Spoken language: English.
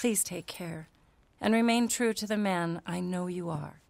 Please take care and remain true to the man I know you are.